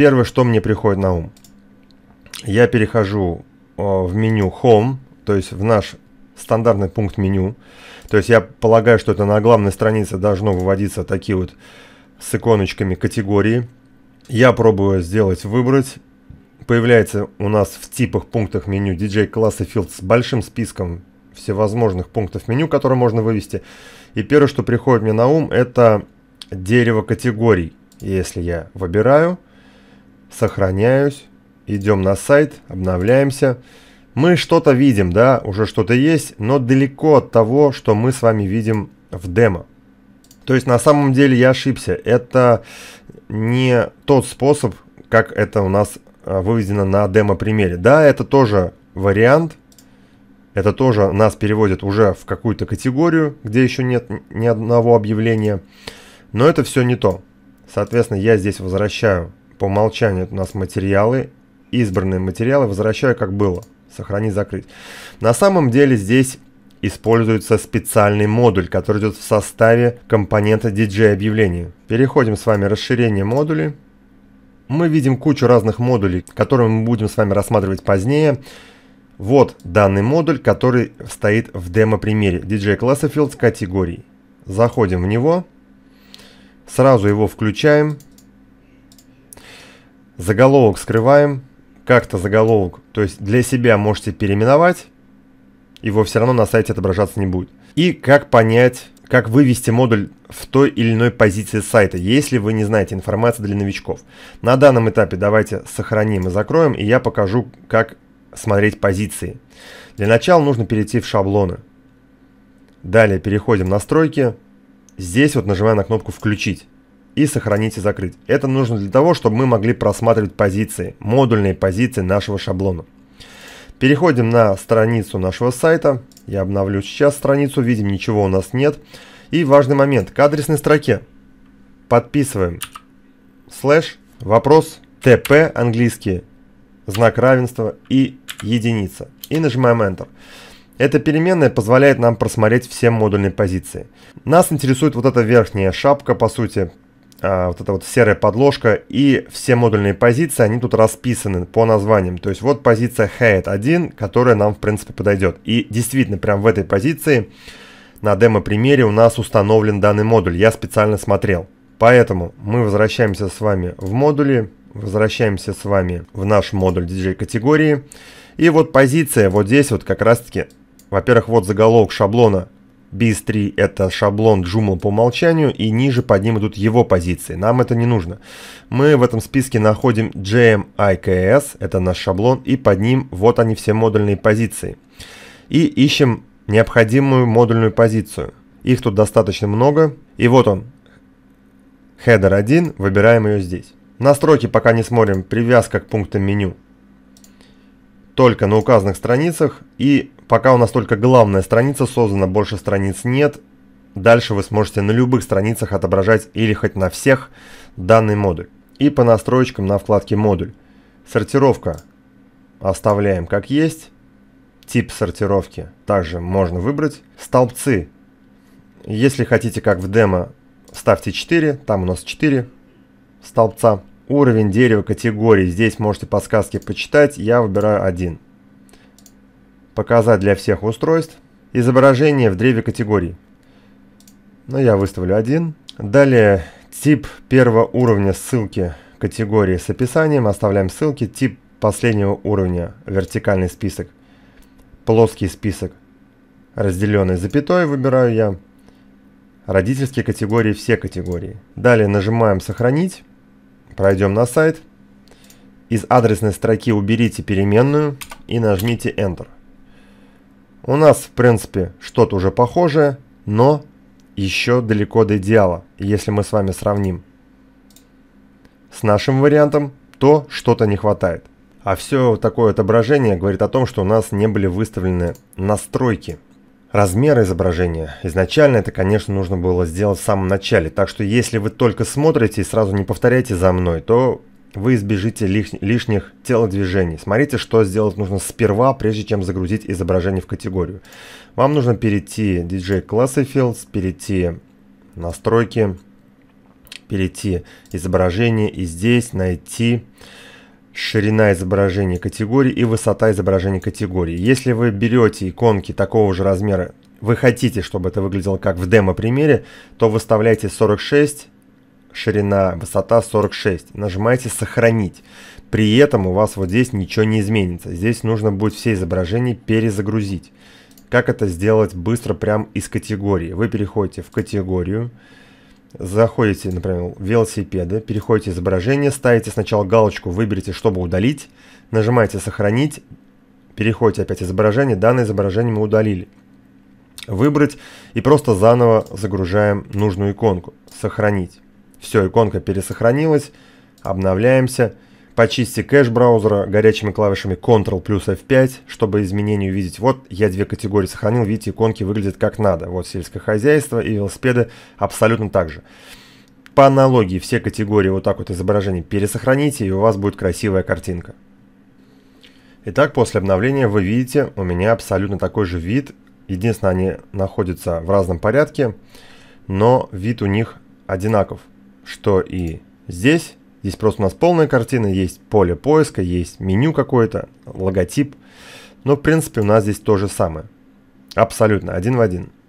первое, что мне приходит на ум. Я перехожу э, в меню Home, то есть в наш стандартный пункт меню. То есть я полагаю, что это на главной странице должно выводиться такие вот с иконочками категории. Я пробую сделать выбрать. Появляется у нас в типах пунктах меню DJ класса Field с большим списком всевозможных пунктов меню, которые можно вывести. И первое, что приходит мне на ум, это дерево категорий. Если я выбираю, сохраняюсь, идем на сайт, обновляемся. Мы что-то видим, да, уже что-то есть, но далеко от того, что мы с вами видим в демо. То есть на самом деле я ошибся, это не тот способ, как это у нас а, выведено на демо-примере. Да, это тоже вариант, это тоже нас переводит уже в какую-то категорию, где еще нет ни одного объявления, но это все не то. Соответственно, я здесь возвращаю по умолчанию у нас материалы, избранные материалы, возвращаю как было. Сохранить, закрыть. На самом деле здесь используется специальный модуль, который идет в составе компонента DJ объявления. Переходим с вами расширение модулей. Мы видим кучу разных модулей, которые мы будем с вами рассматривать позднее. Вот данный модуль, который стоит в демо-примере. DJ Classifield с категорией. Заходим в него. Сразу его включаем. Заголовок скрываем, как-то заголовок, то есть для себя можете переименовать, его все равно на сайте отображаться не будет. И как понять, как вывести модуль в той или иной позиции сайта, если вы не знаете информации для новичков. На данном этапе давайте сохраним и закроем, и я покажу, как смотреть позиции. Для начала нужно перейти в шаблоны. Далее переходим в настройки. Здесь вот нажимаем на кнопку «Включить» и сохранить и закрыть. Это нужно для того, чтобы мы могли просматривать позиции, модульные позиции нашего шаблона. Переходим на страницу нашего сайта. Я обновлю сейчас страницу, видим, ничего у нас нет. И важный момент, к адресной строке подписываем слэш, вопрос, ТП английский, знак равенства и единица. И нажимаем Enter. Эта переменная позволяет нам просмотреть все модульные позиции. Нас интересует вот эта верхняя шапка, по сути, а, вот эта вот серая подложка и все модульные позиции, они тут расписаны по названиям. То есть вот позиция head 1, которая нам в принципе подойдет. И действительно, прям в этой позиции на демо-примере у нас установлен данный модуль. Я специально смотрел. Поэтому мы возвращаемся с вами в модули, возвращаемся с вами в наш модуль DJ категории. И вот позиция вот здесь вот как раз таки, во-первых, вот заголовок шаблона BIS-3 это шаблон Joomla по умолчанию, и ниже под ним идут его позиции. Нам это не нужно. Мы в этом списке находим JMIKS, это наш шаблон, и под ним вот они все модульные позиции. И ищем необходимую модульную позицию. Их тут достаточно много. И вот он, header 1, выбираем ее здесь. Настройки пока не смотрим, привязка к пунктам меню только на указанных страницах. И пока у нас только главная страница создана, больше страниц нет. Дальше вы сможете на любых страницах отображать или хоть на всех данный модуль. И по настройкам на вкладке «Модуль». Сортировка оставляем как есть. Тип сортировки также можно выбрать. Столбцы. Если хотите, как в демо, ставьте 4. Там у нас 4 столбца. Уровень, дерева категории. Здесь можете подсказки почитать. Я выбираю один. Показать для всех устройств. Изображение в древе категории. но ну, я выставлю один. Далее тип первого уровня ссылки категории с описанием. Оставляем ссылки. Тип последнего уровня вертикальный список. Плоский список, разделенный запятой, выбираю я. Родительские категории, все категории. Далее нажимаем «Сохранить». Пройдем на сайт. Из адресной строки уберите переменную и нажмите Enter. У нас, в принципе, что-то уже похожее, но еще далеко до идеала, если мы с вами сравним. С нашим вариантом то что-то не хватает. А все такое отображение говорит о том, что у нас не были выставлены настройки размера изображения. Изначально это, конечно, нужно было сделать в самом начале, так что если вы только смотрите и сразу не повторяете за мной, то вы избежите лиш лишних телодвижений. Смотрите, что сделать нужно сперва, прежде чем загрузить изображение в категорию. Вам нужно перейти DJ Classy перейти настройки, перейти изображение и здесь найти ширина изображения категории и высота изображения категории. Если вы берете иконки такого же размера, вы хотите, чтобы это выглядело как в демо-примере, то выставляйте 46, ширина, высота 46. Нажимаете «Сохранить». При этом у вас вот здесь ничего не изменится. Здесь нужно будет все изображения перезагрузить. Как это сделать быстро прямо из категории? Вы переходите в категорию, Заходите, например, велосипеды, переходите изображение, ставите сначала галочку «Выберите, чтобы удалить», нажимаете «Сохранить», переходите опять изображение, данное изображение мы удалили. Выбрать и просто заново загружаем нужную иконку. Сохранить. Все, иконка пересохранилась, обновляемся – Почисти кэш браузера горячими клавишами Ctrl плюс F5, чтобы изменения увидеть. Вот я две категории сохранил, видите, иконки выглядят как надо. Вот сельское хозяйство и велосипеды абсолютно так же. По аналогии все категории вот так вот изображений пересохраните, и у вас будет красивая картинка. Итак, после обновления вы видите, у меня абсолютно такой же вид. Единственное, они находятся в разном порядке, но вид у них одинаков, что и здесь, Здесь просто у нас полная картина, есть поле поиска, есть меню какое-то, логотип. Но в принципе у нас здесь то же самое. Абсолютно, один в один.